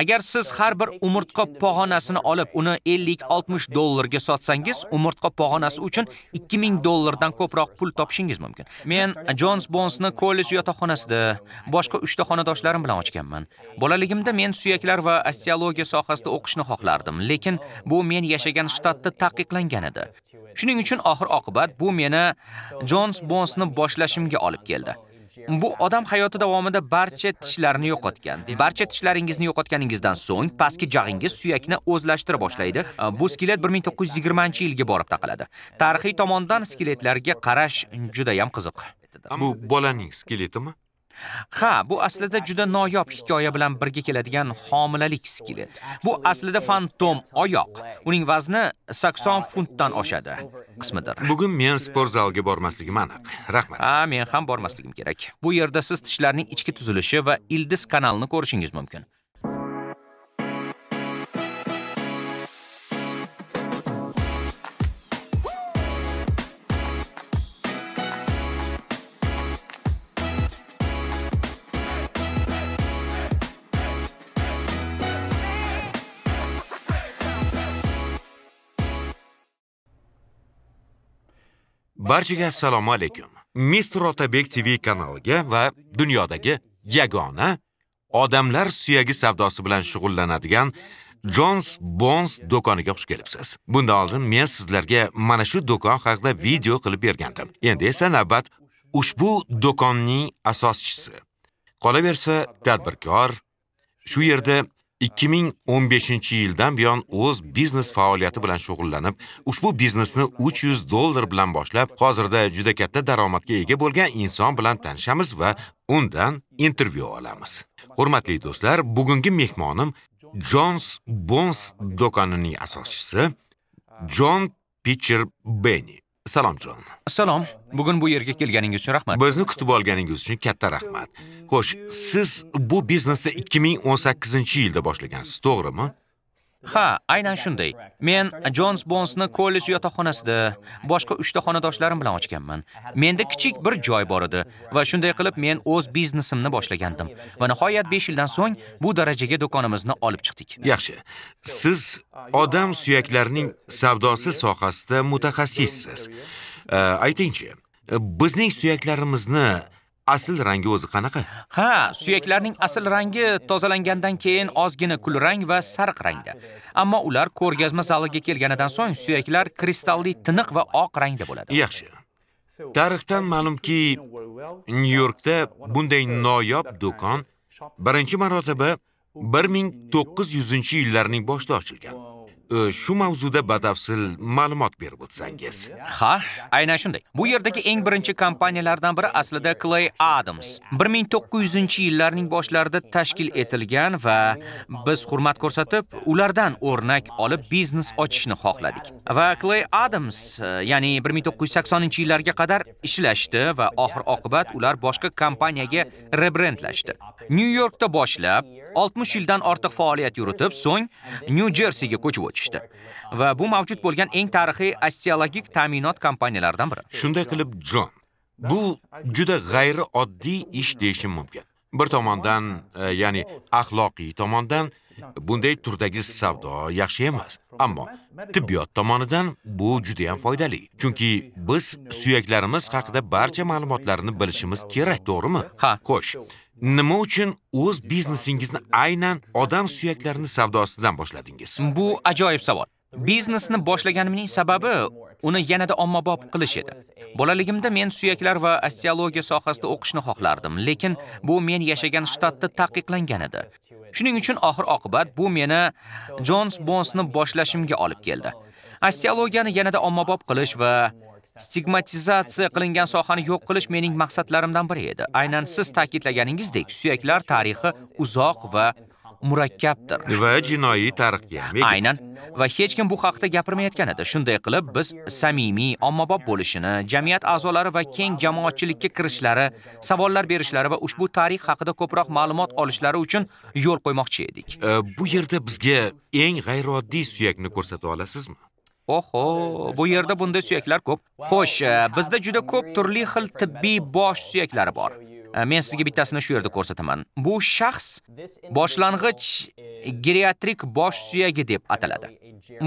Agar siz har bir umurtqa pog'onasini olib, uni 50-60 dollarga sotsangiz, umurtqa pog'onasi uchun 2000 dollardan ko'proq pul topishingiz mumkin. Men Jones Bondsni kollej yotoqxonasida boshqa 3 ta xonadoshlarim bilan ochganman. Bolaligimda men suyaklar va osteologiya sohasida o'qishni xohlardim, lekin bu men yashagan shtatda taqiqlangan edi. Shuning uchun oxir oqibat bu meni Jones Bondsni boshlashimga olib keldi. Bu odam hayoti davomida barcha tishlarini yo'qotgan. Barcha tishlaringizni yo'qotganingizdan so'ng pastki jag'ingiz suyakni o'zlashtira boshlaydi. Bu skelet 1920-yilga borib taqaladi. Tarixiy tomondan skeletlarga qarash juda ham qiziq. Bu bolaning skeletimi? Ha, bu aslida juda noyob hikoya bilan birga keladigan homilalik skelet. Bu aslida fantom oyoq. Uning vazni 80 funtdan oshadi qismidir. Bugun men sport zaliga bormasligim aniq. Rahmat. Ha, men ham bormasligim kerak. Bu yerda siz tishlarning ichki tuzilishi va ildiz kanalini ko'rishingiz mumkin. Barchaga assalomu alaykum. Mister Otabek TV kanaliga va dunyodagi yagona odamlar suyagi savdosi bilan shug'ullanadigan Jones Bones do'koniga xush kelibsiz. Bundan oldin men sizlarga mana shu do'kon haqida video qilib bergandim. Endi esa navbat ushbu do'konning asoschisi. Qolaversa, tadbirkor shu yerda 2015-yildan buyon o'z biznes faoliyati bilan shug'ullanib, ushbu biznesni 300 dollar bilan boshlab, hozirda juda katta daromadga ega bo'lgan inson bilan tanishamiz va undan intervyu olamiz. Hurmatli do'stlar, bugungi mehmonim Jones bons do'konining asoschisi John Pitcher Benny. Salomjon. Salom. Bugun bu yerga kelganingiz uchun rahmat. Bizni kutib olganingiz uchun katta rahmat. Xo'sh, siz bu biznesni 2018-yilda boshlagansiz, to'g'rimi? ha aynan shunday men Jones bonsni kollej yotoqxonasida boshqa 3 ta xonadoshlarim bilan ochganman menda kichik bir joy bor edi va shunday qilib men o'z biznesimni boshlagandim va nihoyat 5 yildan so'ng bu darajaga do'konimizni olib chiqdik yaxshi siz odam suyaklarining savdosi sohasida mutaxassissiz aytingchi bizning suyaklarimizni asl rangi o'zi qanaqa? Ha, suyaklarning asl rangi tozalangandan keyin ozgina kulrang va sariq rangda. Ammo ular ko'rgazma zaliga kelganidan so'ng suyaklar kristalli tiniq va oq rangda bo'ladi. Yaxshi. Tarixdan ma'lumki, Nyu-Yorkda bunday noyob do'kon birinchi marotaba 1900-yillarning boshida ochilgan. Э, shu mavzuda batafsil ma'lumot berib o'tsangiz ha aynan shunday bu yerdagi eng birinchi kompaniyalardan biri aslida clay adams 1900 yillarning boshlarida tashkil etilgan va biz hurmat ko'rsatib ulardan o'rnak olib biznes ochishni xohladik va clay adams e, ya'ni 1980 yillarga qadar ishlashdi va oxir oqibat ular boshqa kompaniyaga rebrendlashdi nyu yorkda boshlab 60 yildan ortiq faoliyat yuritib, so'ng Nyu-Jersiga ko'chib o'tishdi. Va bu mavjud bo'lgan eng tarixiy osteologik ta'minot kompaniyalaridan biri. Shunday qilib, Jon, bu juda g'ayrioddiy ish deyishim mumkin. Bir tomondan, e, ya'ni axloqiy tomondan bunday turdagi savdo yaxshi emas ammo tibbiyot tomonidan bu juda ham foydali chunki biz suyaklarimiz haqida barcha ma'lumotlarni bilishimiz kerak to'g'rimi ha qo'sh. nima uchun o'z biznesingizni aynan odam suyaklarini savdosidan boshladingiz? Bu ajoyib savol. Biznesni boshlaganimning sababi uni yanada ommabop qilish edi. Bolaligimda men suyaklar va osteologiya sohasida o'qishni xohlardim, lekin bu men yashagan shtatda taqiqlangan edi. Shuning uchun oxir oqibat bu meni Jons Bonsni boshlashimga olib keldi. Osteologiyani yanada ommabop qilish va stigmatizatsiya qilingan sohani yo'q qilish mening maqsadlarimdan biri edi. Aynan siz ta'kidlaganingizdek, suyaklar tarixi uzoq va murakkabdir va jinoiy tarixga aynan va hech kim bu haqda gapirmayotgan edi shunday qilib biz samimiy ommabop bo'lishini jamiyat a'zolari va keng jamoatchilikka kirishlari savollar berishlari va ushbu tarix haqida ko'proq ma'lumot olishlari uchun yo'l qo'ymoqchi edik e, bu yerda bizga eng g'ayrioddiy suyakni ko'rsata olasizmi oho bu yerda bunday suyaklar ko'p xo'sh e, bizda juda ko'p turli xil tibbiy bosh suyaklari bor e, men sizga bittasini shu yerda ko'rsataman bu shaxs boshlang'ich geriatrik bosh suyagi deb ataladi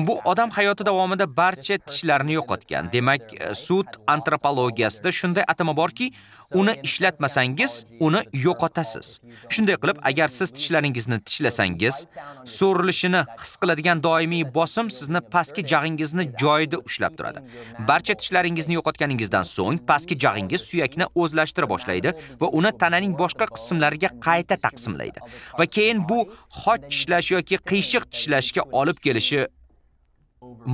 bu odam hayoti davomida barcha tishlarini yo'qotgan demak e, sud antropologiyasida shunday atama borki uni ishlatmasangiz, uni yo'qotasiz. Shunday qilib, agar siz tishlaringizni tishlasangiz, so'rilishini his qiladigan doimiy bosim sizni pastki jag'ingizni joyida ushlab turadi. Barcha tishlaringizni yo'qotganingizdan so'ng, pastki jag'ingiz suyakni o'zlashtira boshlaydi va uni tananing boshqa qismlariga qayta taqsimlaydi. Va keyin bu xoch tishlash yoki qiyshiq tishlashga olib kelishi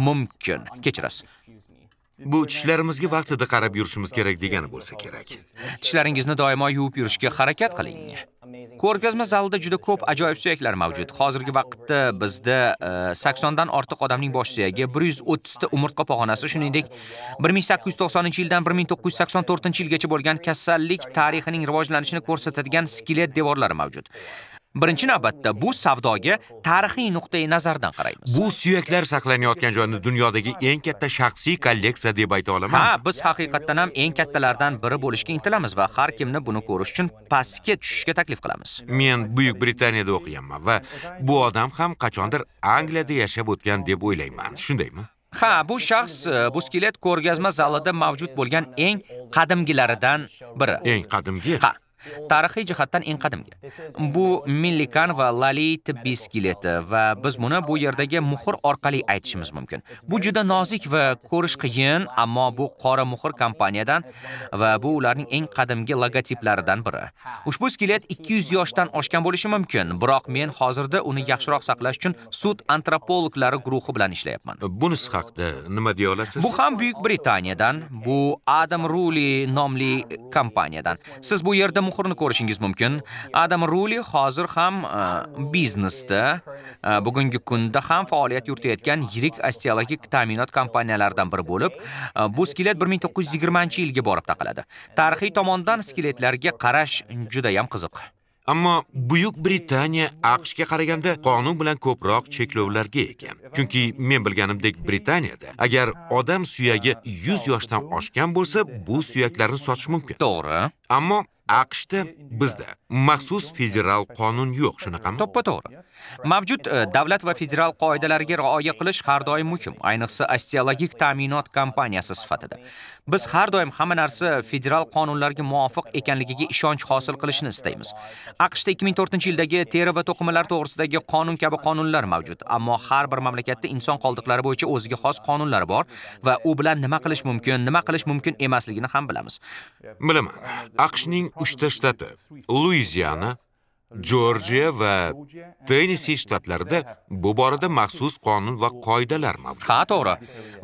mumkin. Kechirasiz. bu tishlarimizga vaqtida qarab yurishimiz kerak degani bo'lsa kerak tishlaringizni doimo yuvib yurishga harakat qiling ko'rgazma zalida juda ko'p ajoyib suyaklar mavjud hozirgi vaqtda bizda e, saksondan ortiq odamning bosh suyagi bir yuz o'ttizta umurtqa pog'onasi shuningdek bir ming sakkiz yuz to'qsoninchi yildan bir ming to'qqiz yuz sakson to'rtinchi yilgacha bo'lgan kasallik tarixining rivojlanishini ko'rsatadigan skelet devorlari mavjud birinchi navbatda bu savdoga tarixiy nuqtai nazardan qaraymiz bu suyaklar saqlanayotgan joyni dunyodagi eng katta shaxsiy kolleksiya deb ayta olaman ha biz haqiqatdan ham eng kattalardan biri bo'lishga intilamiz va har kimni buni ko'rish uchun pastga tushishga taklif qilamiz men buyuk britaniyada o'qiganman va bu odam ham qachondir angliyada yashab o'tgan deb o'ylayman shundaymi Ha, bu shaxs e, bu skelet ko'rgazma zalida mavjud bo'lgan eng qadimgilaridan biri. Eng qadimgi? Ha, tarixiy jihatdan eng qadimgi. Bu Millikan va Lali tibbiy skeleti va biz buni bu yerdagi muhr orqali aytishimiz mumkin. Bu juda nozik va ko'rish qiyin, ammo bu qora muhr kompaniyadan va bu ularning eng qadimgi logotiplaridan biri. Ushbu skelet 200 yoshdan oshgan bo'lishi mumkin, biroq men hozirda uni yaxshiroq saqlash uchun sud antropologlari guruhi bilan ishlayapman. Bunisi haqida nima deya olasiz? Bu ham Buyuk Britaniyadan, bu Adam Ruli nomli kompaniyadan. Siz bu yerda muhrini ko'rishingiz mumkin. Adam Ruli hozir ham e, biznesda, e, bugungi kunda ham faoliyat yuritayotgan yirik osteologik ta'minot kompaniyalaridan biri bo'lib, e, bu skelet 1920-yilga borib taqaladi. Tarixiy tomondan skeletlarga qarash juda ham qiziq. Ammo Buyuk Britaniya AQShga qaraganda qonun bilan ko'proq cheklovlarga ega. Chunki men bilganimdek Britaniyada agar odam suyagi 100 yoshdan oshgan bo'lsa, bu suyaklarni sotish mumkin. To'g'ri. Ammo aqshda bizda maxsus federal qonun yo'q shunaqami to'ppa to'g'ri mavjud e, davlat va federal qoidalariga rioya qilish har doim muhim ayniqsa osteologik ta'minot kompaniyasi sifatida biz har doim hamma narsa federal qonunlarga muvofiq ekanligiga ishonch hosil qilishni istaymiz aqshda 2004 yildagi teri va to'qimalar to'g'risidagi qonun kabi qonunlar mavjud ammo har bir mamlakatda inson qoldiqlari bo'yicha o'ziga xos qonunlari bor va u bilan nima qilish mumkin nima qilish mumkin emasligini ham bilamiz bilaman aqshning uchta shtati luiziana Georgia va Tennessee shtatlarida bu borada maxsus qonun va qoidalar mavjud ha to'g'ri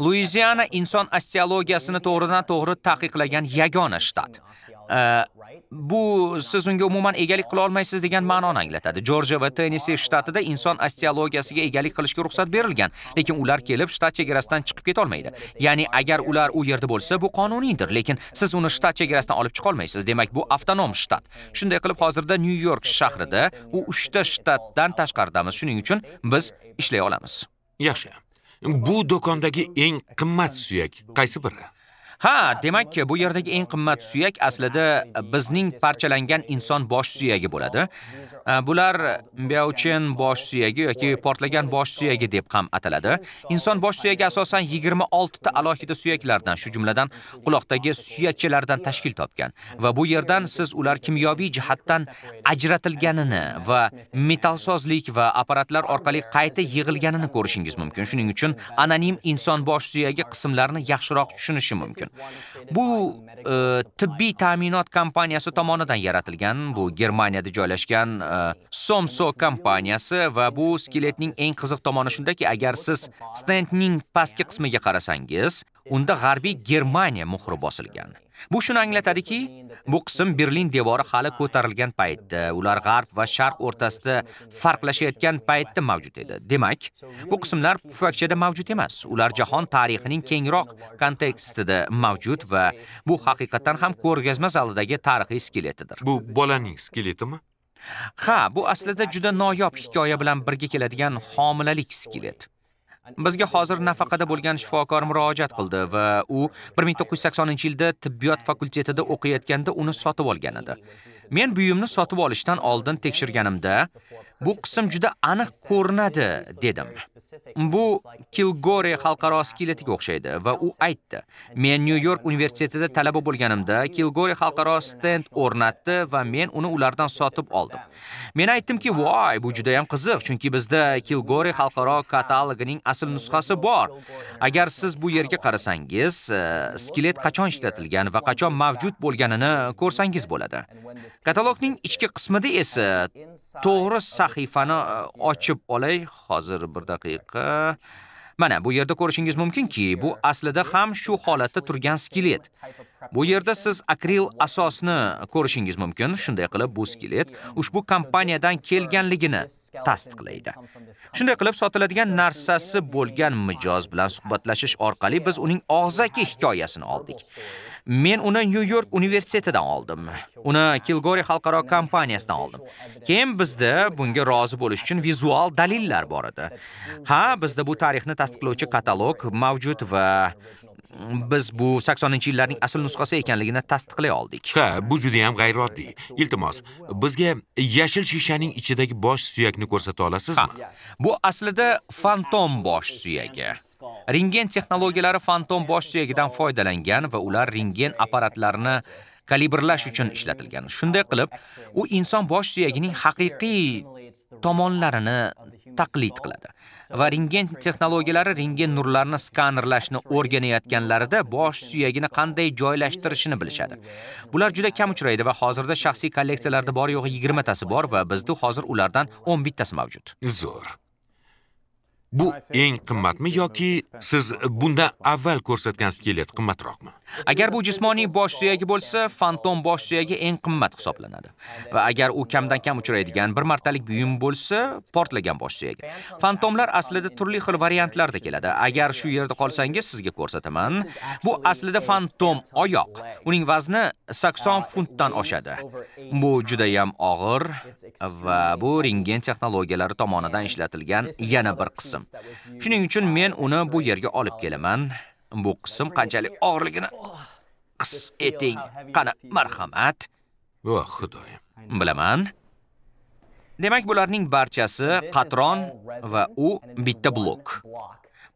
luiziana inson astrologiyasini to'g'ridan to'g'ri taqiqlagan yagona shtat Э, bu siz unga umuman egalik qila olmaysiz degan ma'noni anglatadi jorjiya va Tennessee shtatida inson osteologiyasiga egalik qilishga ruxsat berilgan lekin ular kelib shtat chegarasidan chiqib keta olmaydi ya'ni agar ular u yerda bo'lsa bu qonuniydir lekin siz uni shtat chegarasidan olib chiqa olmaysiz demak bu avtonom shtat shunday qilib hozirda nyu york shahrida u uchta shtatdan tashqaridamiz shuning uchun biz ishlay olamiz yaxshi bu do'kondagi eng qimmat suyak qaysi biri Ha, demak, bu yerdagi eng qimmat suyak aslida bizning parchalangan inson bosh suyagi bo'ladi. Bular Mbiauchen bosh suyagi yoki portlagan bosh suyagi deb ham ataladi. Inson bosh suyagi asosan 26 ta alohida suyaklardan, shu jumladan quloqdagi suyakchalardan tashkil topgan va bu yerdan siz ular kimyoviy jihatdan ajratilganini va metalsozlik va apparatlar orqali qayta yig'ilganini ko'rishingiz mumkin. Shuning uchun anonim inson bosh suyagi qismlarini yaxshiroq tushunishi mumkin. Bu e, tibbiy ta'minot kompaniyasi tomonidan yaratilgan. Bu Germaniyada joylashgan e, Somso kompaniyasi va bu skeletning eng qiziq tomoni shundaki, agar siz stendning pastki qismiga qarasangiz, unda g'arbiy Germaniya muhri bosilgan. Bu shuni anglatadiki, bu qism Berlin devori hali ko'tarilgan paytda, ular g'arb va sharq o'rtasida farqlashayotgan paytda mavjud edi. Demak, bu qismlar pufakchada mavjud emas. Ular jahon tarixining kengroq kontekstida mavjud va bu haqiqatan ham ko'rgazma zalidagi tarixiy skeletidir. Bu bolaning skeletimi? Ha, bu aslida juda noyob hikoya bilan birga keladigan homilalik skelet. bizga hozir nafaqada bo'lgan shifokor murojaat qildi va u 1980-yilda tibbiyot fakultetida o'qiyotganda uni sotib olgan edi. Men buyumni sotib olishdan oldin tekshirganimda bu qism juda aniq ko'rinadi dedim. Bu Kilgore xalqaro skeletiga o'xshaydi va u aytdi: "Men Nyu-York universitetida talaba bo'lganimda Kilgore xalqaro stend o'rnatdi va men uni ulardan sotib oldim. Men aytdimki, "Voy, bu juda ham qiziq, chunki bizda Kilgore xalqaro katalogining asl nusxasi bor. Agar siz bu yerga qarasangiz, e, skelet qachon ishlatilgan va qachon mavjud bo'lganini ko'rsangiz bo'ladi." Katalogning ichki qismida esa to'g'ri sahifani e, ochib olay. Hozir bir daqiqa daqiqa. Mana bu yerda ko'rishingiz mumkinki, bu aslida ham shu holatda turgan skelet. Bu yerda siz akril asosni ko'rishingiz mumkin. Shunday qilib bu skelet ushbu kompaniyadan kelganligini tasdiqlaydi. Shunday qilib sotiladigan narsasi bo'lgan mijoz bilan suhbatlashish orqali biz uning og'zaki hikoyasini oldik. Men uni New York universitetidan oldim. Uni Kilgore xalqaro kompaniyasidan oldim. Keyin bizda bunga rozi bo'lish uchun vizual dalillar bor edi. Ha, bizda bu tarixni tasdiqlovchi katalog mavjud va biz bu 80-yillarning asl nusxasi ekanligini tasdiqlay oldik. Ha, bu juda ham g'ayrioddiy. Iltimos, bizga yashil shishaning ichidagi bosh suyakni ko'rsata olasizmi? Bu aslida fantom bosh suyagi. Ringen texnologiyalari fantom bosh suyagidan foydalangan va ular ringen apparatlarini kalibrlash uchun ishlatilgan. Shunday qilib, u inson bosh suyagining haqiqiy tomonlarini taqlid qiladi. Va ringen texnologiyalari ringen nurlarini skanerlashni o'rganayotganlarida bosh suyagini qanday joylashtirishini bilishadi. Bular juda kam uchraydi va hozirda shaxsiy kolleksiyalarda bor yo'g'i 20 tasi bor va bizda hozir ulardan 11 tasi mavjud. Zo'r. Bu eng qimmatmi yoki siz bundan avval ko'rsatgan skelet qimmatroqmi? Agar bu jismoniy bosh suyagi bo'lsa, fantom bosh suyagi eng qimmat hisoblanadi. Va agar u kamdan kam uchraydigan bir martalik buyum bo'lsa, portlagan bosh suyagi. Fantomlar aslida turli xil variantlarda keladi. Agar shu yerda qolsangiz, sizga ko'rsataman. Bu aslida fantom oyoq. Uning vazni 80 funtdan oshadi. Bu juda ham og'ir va bu rentgen texnologiyalari tomonidan ishlatilgan yana bir qism. qism. Shuning uchun men uni bu yerga olib kelaman. Bu qism qanchalik og'irligini his eting. Qani, marhamat. Voh, xudoyim. Bilaman. Demak, bularning barchasi qatron va u bitta blok.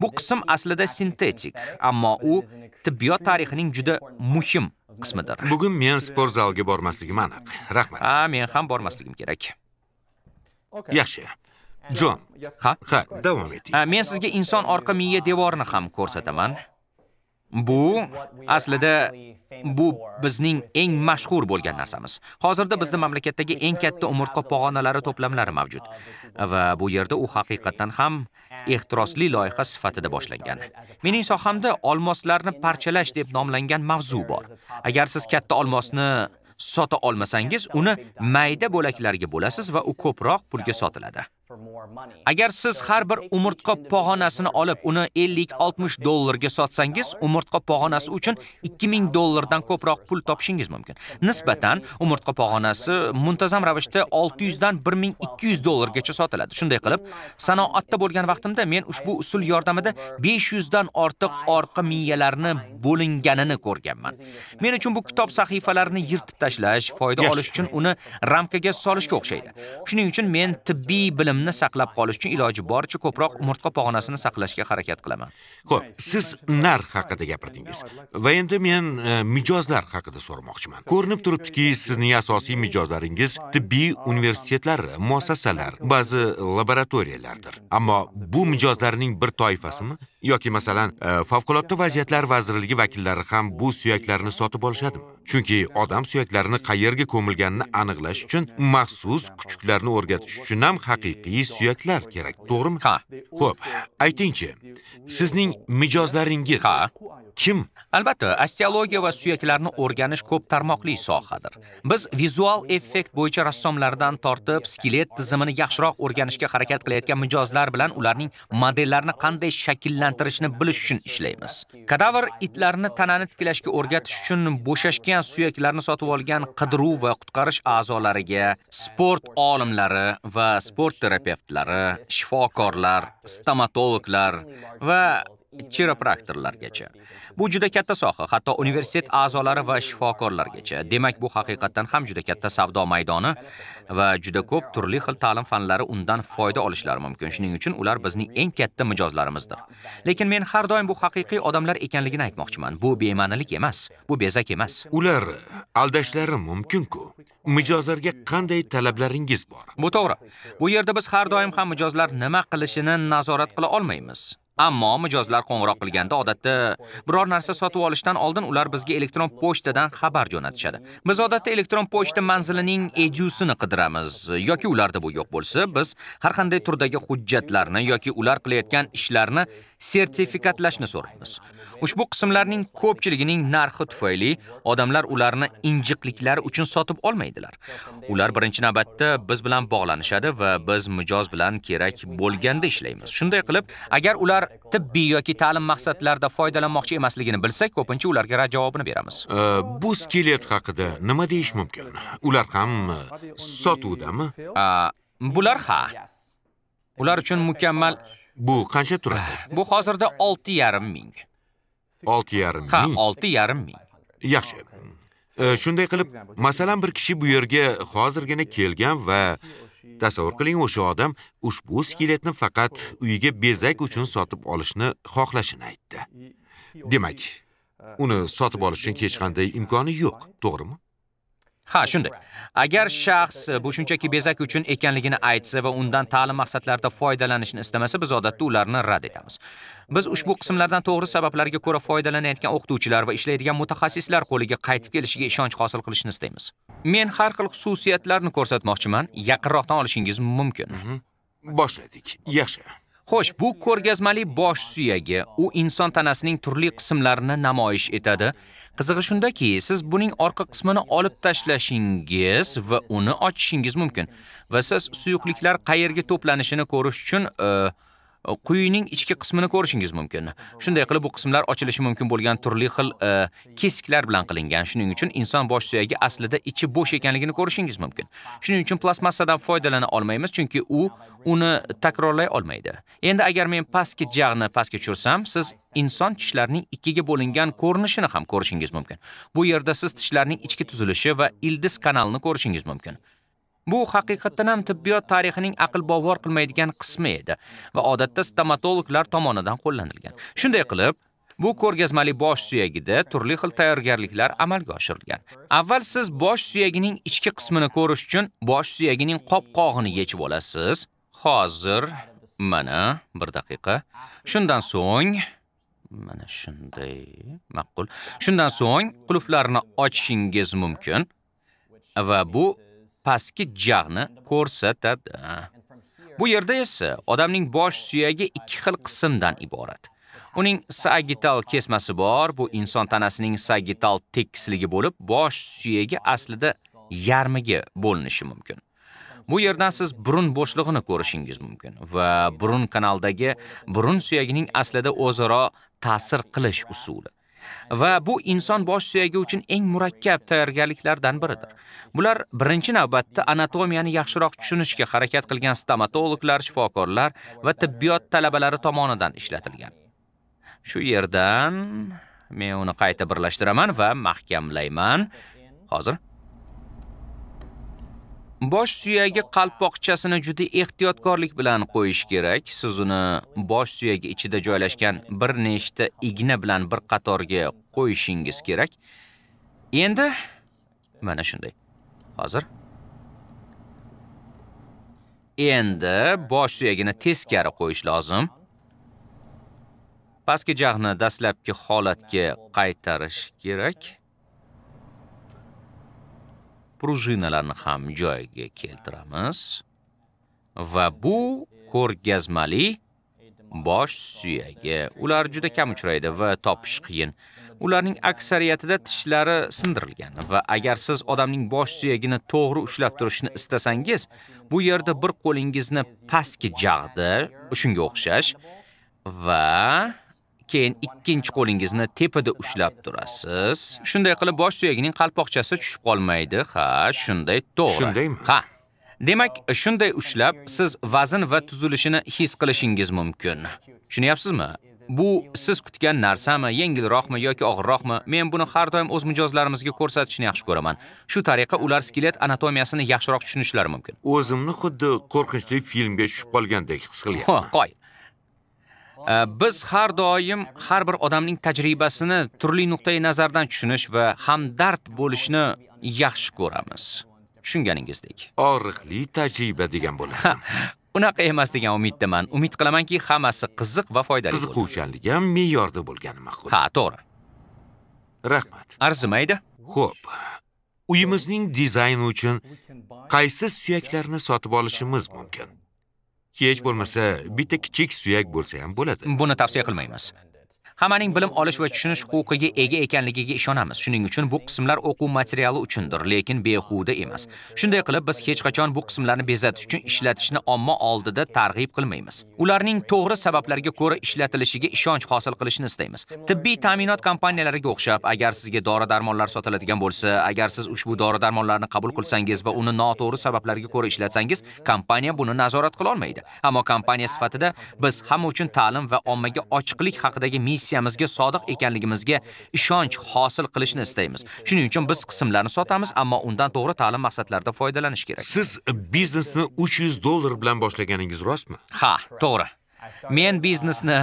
Bu qism aslida sintetik, ammo u tibbiyot tarixining juda muhim qismidir. Bugun men sport zaliga bormasligim aniq. Rahmat. Ha, men ham bormasligim kerak. Yaxshi. Jon, ha? Ha, davom eting. Men sizga inson orqa miya devorini ham ko'rsataman. Bu aslida bu bizning eng mashhur bo'lgan narsamiz. Hozirda bizda mamlakatdagi eng katta umurtqa pog'onalari to'plamlari mavjud va bu yerda u haqiqatan ham ehtirosli loyiha sifatida boshlangan. Mening sohamda olmoslarni parchalash deb nomlangan mavzu bor. Agar siz katta olmosni sota olmasangiz, uni mayda bo'laklarga bo'lasiz va u ko'proq pulga sotiladi. Agar siz har bir umurtqa pog'onasini olib, uni 50-60 dollarga sotsangiz, umurtqa pog'onasi uchun 2000 dollardan ko'proq pul topishingiz mumkin. Nisbatan umurtqa pog'onasi muntazam ravishda 600 dan 1200 dollargacha sotiladi. Shunday qilib, sanoatda bo'lgan vaqtimda men ushbu usul yordamida 500 dan ortiq orqa miyalarni bo'linganini ko'rganman. Men uchun bu kitob sahifalarini yirtib tashlash, foyda olish uchun uni ramkaga solishga o'xshaydi. Shuning uchun men tibbiy bilimni tanimni saqlab qolish uchun iloji boricha ko'proq umurtqa pog'onasini saqlashga harakat qilaman. ho'p siz narx haqida gapirdingiz. Va endi men e, mijozlar haqida so'ramoqchiman. Ko'rinib turibdiki, sizning asosiy mijozlaringiz tibbiy universitetlar, muassasalar, ba'zi laboratoriyalardir. Ammo bu mijozlarning bir toifasimi? yoki masalan e, favqulodda vaziyatlar vazirligi vakillari ham bu suyaklarni sotib olishadimi chunki odam suyaklarini qayerga ko'milganini aniqlash uchun maxsus kuchuklarni o'rgatish uchun ham haqiqiy suyaklar kerak to'g'rimi ha xo'p aytingchi sizning mijozlaringiz ha kim Albatta, osteologiya va suyaklarni o'rganish ko'p tarmoqli sohadir. Biz vizual effekt bo'yicha rassomlardan tortib, skelet tizimini yaxshiroq o'rganishga harakat qilayotgan mijozlar bilan ularning modellarini qanday shakllantirish rivojlantirishni bilish uchun ishlaymiz. Kadavr itlarni tanani tiklashga o'rgatish uchun bo'shashgan suyaklarni sotib olgan qidiruv va qutqarish a'zolariga sport olimlari va sport terapevtlari, shifokorlar, stomatologlar va chiropraktorlargacha. Bu juda katta soha, hatto universitet a'zolari va shifokorlargacha. Demak, bu haqiqatdan ham juda katta savdo maydoni va juda ko'p turli xil ta'lim fanlari undan foyda olishlari mumkin. Shuning uchun ular bizning eng katta mijozlarimizdir. Lekin men har doim bu haqiqiy odamlar ekanligini aytmoqchiman. Bu bema'nilik emas, bu bezak emas. Ular aldashlari mumkin-ku. Mijozlarga qanday talablaringiz bor? Bu to'g'ri. Bu yerda biz har doim ham mijozlar nima qilishini nazorat qila olmaymiz. Ammo mijozlar qo'ng'iroq qilganda odatda biror narsa sotib olishdan oldin ular bizga elektron pochtadan xabar jo'natishadi. Biz odatda elektron pochta manzilining ejusini qidiramiz yoki ularda bu yo'q bo'lsa, biz har qanday turdagi hujjatlarni yoki ular qilayotgan ishlarni sertifikatlashni so'raymiz. Ushbu qismlarning ko'pchiligining narxi tufayli odamlar ularni injiqliklari uchun sotib olmaydilar. Ular birinchi navbatda biz bilan bog'lanishadi va biz mijoz bilan kerak bo'lganda ishlaymiz. Shunday qilib, agar ular ular tibbiy yoki ta'lim maqsadlarida foydalanmoqchi emasligini bilsak, ko'pincha ularga rad javobini beramiz. Bu skelet haqida nima deyish mumkin? Ular ham e, sotuvdami? Bular ha. Ular uchun mukammal Bu qancha turadi? Bu hozirda 6.5 ming. 6.5 ming. Ha, 6.5 ming. Yaxshi. Shunday qilib, masalan bir kishi bu yerga hozirgina kelgan va tasavvur qiling o'sha odam ushbu skeletni faqat uyiga bezak uchun sotib olishni xohlashini aytdi demak uni sotib olish uchun hech qanday imkoni yo'q to'g'rimi Ha, shunday. Agar shaxs e, bu shunchaki bezak uchun ekanligini aytsa va undan ta'lim maqsadlarida foydalanishni istamasa, biz odatda ularni rad etamiz. Biz ushbu qismlardan to'g'ri sabablarga ko'ra foydalanayotgan o'qituvchilar va ishlaydigan mutaxassislar qo'liga qaytib kelishiga ishonch hosil qilishni istaymiz. Men har xil xususiyatlarni ko'rsatmoqchiman. Yaqinroqdan olishingiz mumkin. Mhm. Boshladik. Yaxshi. Xo'sh, bu ko'rgazmali bosh suyagi u inson tanasining turli qismlarini namoyish etadi. Qizig'i shundaki, siz buning orqa qismini olib tashlashingiz va uni ochishingiz mumkin va siz suyuqliklar qayerga to'planishini ko'rish uchun e, quyining ichki qismini ko'rishingiz mumkin. Shunday qilib bu qismlar ochilishi mumkin bo'lgan turli xil kesiklar bilan qilingan. Shuning uchun inson bosh suyagi aslida ichi bo'sh ekanligini ko'rishingiz mumkin. Shuning uchun plastmassadan foydalana olmaymiz chunki u uni takrorlay olmaydi. Endi agar men pastki jag'ni pastga tushirsam, siz inson tishlarining ikkiga bo'lingan ko'rinishini ham ko'rishingiz mumkin. Bu yerda siz tishlarning ichki tuzilishi va ildiz kanalini ko'rishingiz mumkin. Bu haqiqatdan ham tibbiyot tarixining aql bovar qilmaydigan qismi edi va odatda stomatologlar tomonidan qo'llanilgan. Shunday qilib, bu ko'rgazmali bosh suyagida turli xil tayyorgarliklar amalga oshirilgan. Avval siz bosh suyagining ichki qismini ko'rish uchun bosh suyagining qopqog'ini yechib olasiz. Hozir mana 1 daqiqa. Shundan so'ng mana shunday ma'qul. Shundan so'ng qulflarni ochishingiz mumkin va bu pastki jag'ni ko'rsatadi. Bu yerda esa odamning bosh suyagi ikki xil qismdan iborat. Uning sagittal kesmasi bor, bu inson tanasining sagittal tekisligi bo'lib, bosh suyagi aslida yarmiga bo'linishi mumkin. Bu yerdan siz burun bo'shlig'ini ko'rishingiz mumkin va burun kanaldagi burun suyagining aslida o'zaro ta'sir qilish usuli. va bu inson bosh suyagi uchun eng murakkab tayyorgarliklardan biridir. Bular birinchi navbatda anatomiyani yaxshiroq tushunishga harakat qilgan stomatologlar, shifokorlar va tibbiyot talabalari tomonidan ishlatilgan. Shu yerdan men uni qayta birlashtiraman va mahkamlayman. Hozir Bosh suyagi qalpoqchasini juda ehtiyotkorlik bilan qo'yish kerak. Siz uni bosh suyagi ichida joylashgan bir nechta igna bilan bir qatorga qo'yishingiz kerak. Endi mana shunday. Hozir Endi bosh suyagini teskari qo'yish lozim. Pastki jag'ni dastlabki holatga qaytarish kerak. prujinalarni ham joyiga keltiramiz va bu ko'rgazmali bosh suyagi. Ular juda kam uchraydi va topish qiyin. Ularning aksariyatida tishlari sindirilgan va agar siz odamning bosh suyagini to'g'ri ushlab turishni istasangiz, bu yerda bir qo'lingizni pastki jag'da, shunga o'xshash va keyin ikkinchi qo'lingizni tepada ushlab turasiz. Shunday qilib bosh suyagining qalpoqchasi tushib qolmaydi. Ha, shunday to'g'ri. Shundaymi? Ha. Demak, shunday ushlab siz vazn va tuzilishini his qilishingiz mumkin. Tushunyapsizmi? Bu siz kutgan narsami, yengilroqmi yoki og'irroqmi? Men buni har doim o'z mijozlarimizga ko'rsatishni yaxshi ko'raman. Shu tariqa ular skelet anatomiyasini yaxshiroq tushunishlari mumkin. O'zimni xuddi qo'rqinchli filmga tushib qolgandek his qilyapman. Qo'y. Э, biz har doim har bir odamning tajribasini turli nuqtai nazardan tushunish va hamdard bo'lishni yaxshi ko'ramiz. Tushunganingizdek. Og'riqli tajriba degan bo'ladi. Unaqa emas degan umiddaman. Umid qilamanki, hammasi qiziq va foydali bo'ladi. Qiziquvchanligi ham me'yorda bo'lgani ma'qul. Ha, to'g'ri. Rahmat. Arzimaydi. Xo'p. Uyimizning dizayni uchun qaysi suyaklarni sotib olishimiz mumkin? hech bo'lmasa bitta kichik suyak bo'lsa ham bo'ladi buni tavsiya qilmaymiz hammaning bilim olish va tushunish huquqiga ega ekanligiga ishonamiz. Shuning uchun bu qismlar o'quv materiali uchundir, lekin behuda emas. Shunday qilib biz hech qachon bu qismlarni bezatish uchun ishlatishni omma oldida targ'ib qilmaymiz. Ularning to'g'ri sabablarga ko'ra ishlatilishiga ishonch hosil qilishni istaymiz. Tibbiy ta'minot kompaniyalariga o'xshab, agar sizga dori-darmonlar sotiladigan bo'lsa, agar siz ushbu dori-darmonlarni qabul qilsangiz va uni noto'g'ri sabablarga ko'ra ishlatsangiz, kompaniya buni nazorat qila olmaydi. Ammo kompaniya sifatida biz hamma uchun ta'lim va ommaga ochiqlik haqidagi missiyamizga sodiq ekanligimizga ishonch hosil qilishni istaymiz. Shuning uchun biz qismlarni sotamiz, ammo undan to'g'ri ta'lim maqsadlarida foydalanish kerak. Siz biznesni 300 dollar bilan boshlaganingiz rostmi? Ha, to'g'ri. Men biznesni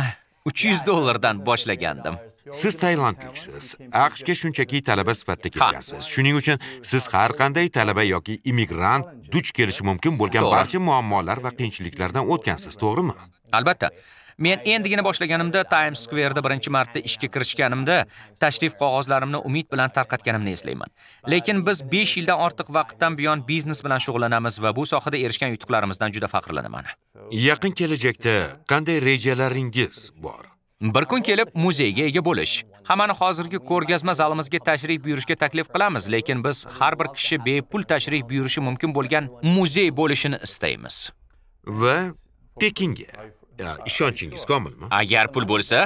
300 dollardan boshlagandim. Siz Tailandliksiz. AQShga shunchaki talaba sifatida kelgansiz. Shuning uchun siz har qanday talaba yoki immigrant duch kelishi mumkin bo'lgan barcha muammolar va qiyinchiliklardan o'tgansiz, to'g'rimi? Albatta. Men endigina boshlaganimda Times Square'da birinchi marta ishga kirishganimda tashrif qog'ozlarimni umid bilan tarqatganimni eslayman. Lekin biz 5 yildan ortiq vaqtdan buyon biznes bilan shug'ullanamiz va bu sohada erishgan yutuqlarimizdan juda faxrlanaman. Yaqin kelajakda qanday rejalaringiz bor? Bir kun kelib muzeyga ega bo'lish. Hamani hozirgi ko'rgazma zalimizga tashrif buyurishga taklif qilamiz, lekin biz har bir kishi bepul tashrif buyurishi mumkin bo'lgan muzey bo'lishini istaymiz. Va tekinga ishonchingiz komilmi agar pul bo'lsa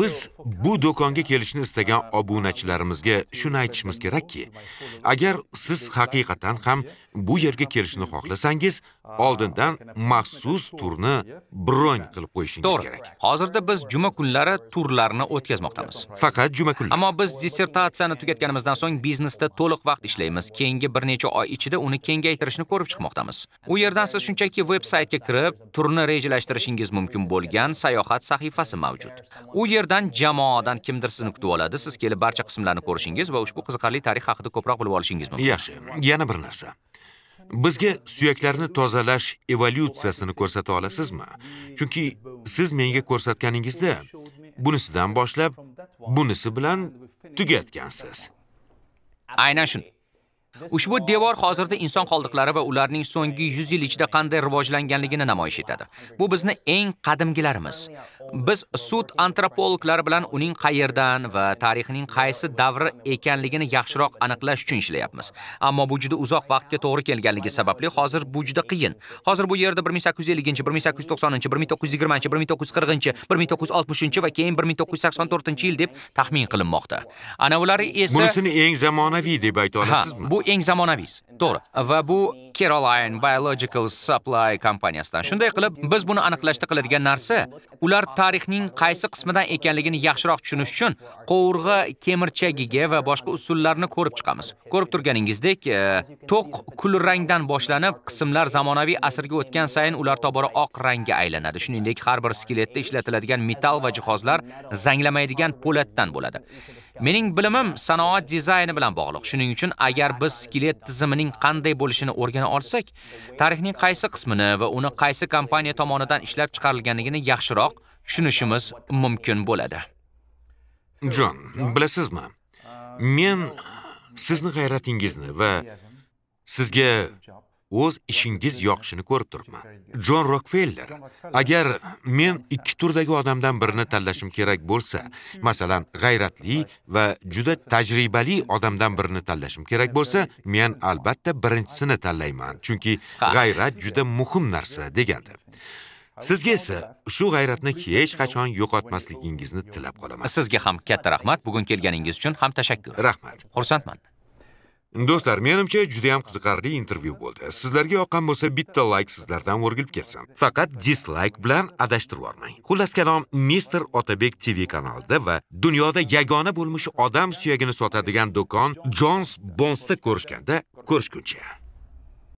biz bu do'konga kelishni istagan obunachilarimizga shuni aytishimiz kerakki agar siz haqiqatan ham bu yerga kelishni xohlasangiz oldindan maxsus turni bron qilib qo'yishingiz kerak to'g'ri hozirda biz juma kunlari turlarni o'tkazmoqdamiz faqat juma kunlari ammo biz dissertatsiyani tugatganimizdan so'ng biznesda to'liq vaqt ishlaymiz keyingi bir necha oy ichida uni kengaytirishni ko'rib chiqmoqdamiz u yerdan siz shunchaki veb saytga kirib turni rejalashtirishingiz mumkin bo'lgan sayohat sahifasi mavjud u yerdan jamoadan kimdir sizni kutib oladi siz kelib barcha qismlarni ko'rishingiz va ushbu qiziqarli tarix haqida ko'proq bilib olishingiz mumkin yaxshi yana bir narsa bizga suyaklarni tozalash evolyutsiyasini ko'rsata olasizmi chunki siz menga ko'rsatganingizda bunisidan boshlab bunisi bilan tugatgansiz aynan shunday Ushbu devor hozirda inson qoldiqlari va ularning so'nggi 100 yil ichida qanday rivojlanganligini namoyish etadi. Bu bizni eng qadimgilarimiz. Biz sud antropologlari bilan uning qayerdan va tarixining qaysi davri ekanligini yaxshiroq aniqlash uchun ishlayapmiz. Ammo bu juda uzoq vaqtga to'g'ri kelganligi sababli hozir bu juda qiyin. Hozir bu yerda 1850, 1890, 1920, 1940, 1960 va keyin 1984-yil deb taxmin qilinmoqda. Ana ulari esa Bunisini eng zamonaviy deb ayta olasizmi? Bu eng zamonaviysi to'g'ri va bu caroline biological supply kompaniyasidan shunday qilib biz buni aniqlashda qiladigan narsa ular tarixning qaysi qismidan ekanligini yaxshiroq tushunish uchun qovurg'a kemirchagiga va boshqa usullarni ko'rib chiqamiz ko'rib turganingizdek e, to'q kulrangdan boshlanib qismlar zamonaviy asrga o'tgan sayin ular tobora oq rangga aylanadi shuningdek har bir skeletda ishlatiladigan metal va jihozlar zanglamaydigan po'latdan bo'ladi Mening bilimim sanoat dizayni bilan bog'liq. Shuning uchun agar biz skelet tizimining qanday bo'lishini o'rgana olsak, tarixning qaysi qismini va uni qaysi kompaniya tomonidan ishlab chiqarilganligini yaxshiroq tushunishimiz mumkin bo'ladi. Jon, bilasizmi? Men sizni g'ayratingizni va sizga o'z ishingiz yoqishini ko'rib turibman jon rokfeller agar men ikki turdagi odamdan birini tanlashim kerak bo'lsa masalan g'ayratli va juda tajribali odamdan birini tanlashim kerak bo'lsa men albatta birinchisini tanlayman chunki g'ayrat juda muhim narsa degandi sizga esa shu g'ayratni hech qachon yo'qotmasligingizni tilab qolaman sizga ham katta rahmat bugun kelganingiz uchun ham tashakkur rahmat xursandman do'stlar menimcha juda ham qiziqarli intervyu bo'ldi sizlarga yoqqan bo'lsa bitta like sizlardan o'rgilib ketsin faqat dislike bilan adashtirib yormang. xullas kalom Mr. otabek tv kanalida va dunyoda yagona bo'lmish odam suyagini sotadigan do'kon Jones bonsda ko'rishganda ko'rishguncha